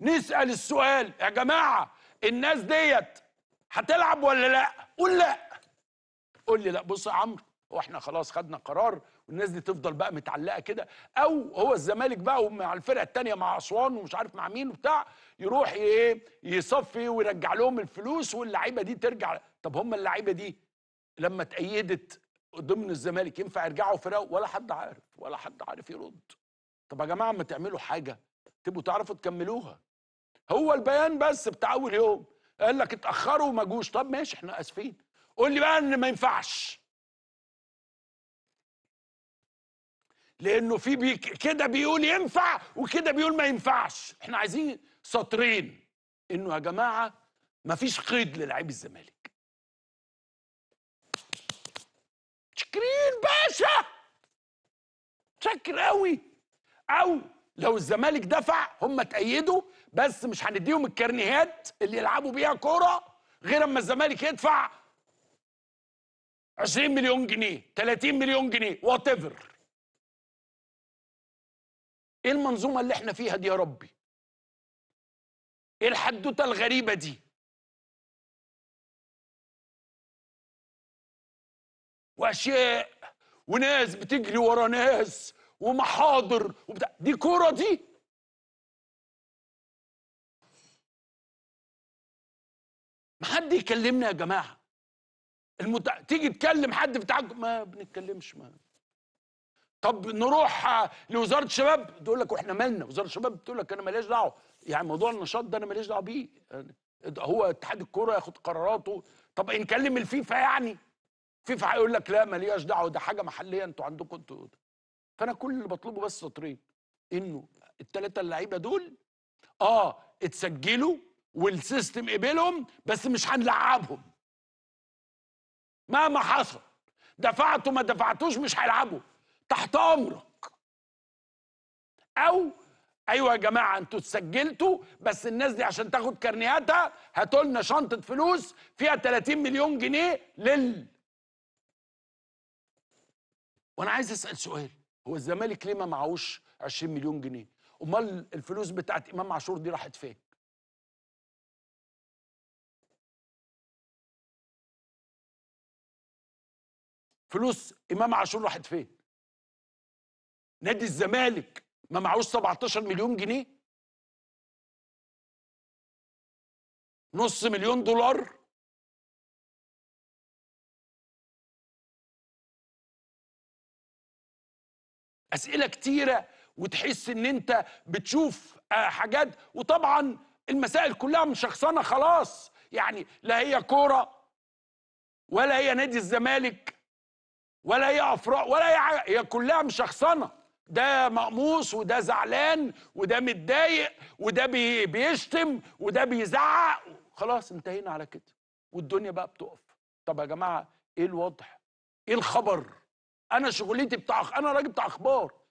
نسال السؤال يا جماعه الناس ديت هتلعب ولا لا قول لا قول لي لا بص يا عمرو هو احنا خلاص خدنا قرار والناس دي تفضل بقى متعلقه كده او هو الزمالك بقى ومع الفرقه الثانيه مع اسوان ومش عارف مع مين وبتاع يروح ايه يصفي ويرجع لهم الفلوس واللعيبه دي ترجع طب هم اللعيبه دي لما تأيدت ضمن الزمالك ينفع يرجعوا فرقه ولا حد عارف ولا حد عارف يرد طب يا جماعه ما تعملوا حاجه تبقوا تعرفوا تكملوها هو البيان بس بتاع اول يوم قال لك اتاخروا وما جوش طب ماشي احنا اسفين قول لي بقى ان ما ينفعش لانه في بي كده بيقول ينفع وكده بيقول ما ينفعش احنا عايزين سطرين انه يا جماعه ما فيش قيد للعيب الزمالك شكرين باشا شكر قوي او لو الزمالك دفع هم تأيدوا بس مش هنديهم الكرنيهات اللي يلعبوا بيها كوره غير اما الزمالك يدفع 20 مليون جنيه 30 مليون جنيه وات ايفر ايه المنظومه اللي احنا فيها دي يا ربي ايه الحدوته الغريبه دي واشياء وناس بتجري ورا ناس ومحاضر وبتاع دي كوره دي ما حد يكلمنا يا جماعه المت... تيجي تكلم حد بتاع ما بنتكلمش ما طب نروح لوزاره الشباب تقول لك واحنا مالنا وزاره الشباب تقول لك انا ماليش دعوه يعني موضوع النشاط ده انا ماليش دعوه بيه يعني هو اتحاد الكوره ياخد قراراته طب نكلم الفيفا يعني فيفا هيقول لك لا ماليش دعوه ده حاجه محليه انتوا عندكم انتوا فانا كل اللي بطلبه بس سطرين انه الثلاثه اللعيبه دول اه اتسجلوا والسيستم قبلهم بس مش هنلعبهم مهما حصل دفعته ما دفعتوش مش هيلعبوا تحت امرك او ايوه يا جماعه انتوا اتسجلتوا بس الناس دي عشان تاخد كارنياتها هاتوا لنا شنطه فلوس فيها 30 مليون جنيه لل وانا عايز اسال سؤال هو الزمالك ليه ما معهوش 20 مليون جنيه امال الفلوس بتاعت امام عاشور دي راحت فين فلوس امام عاشور راحت فين نادي الزمالك ما معهوش 17 مليون جنيه نص مليون دولار اسئله كتيره وتحس ان انت بتشوف آه، حاجات وطبعا المسائل كلها مشخصنه خلاص يعني لا هي كوره ولا هي نادي الزمالك ولا هي افراد ولا هي حاجة. هي كلها مشخصنه ده مقموص وده زعلان وده متضايق وده بي بيشتم وده بيزعق خلاص انتهينا على كده والدنيا بقى بتقف طب يا جماعه ايه الوضع ايه الخبر انا شغلتي بتاع انا راجل بتاع اخبار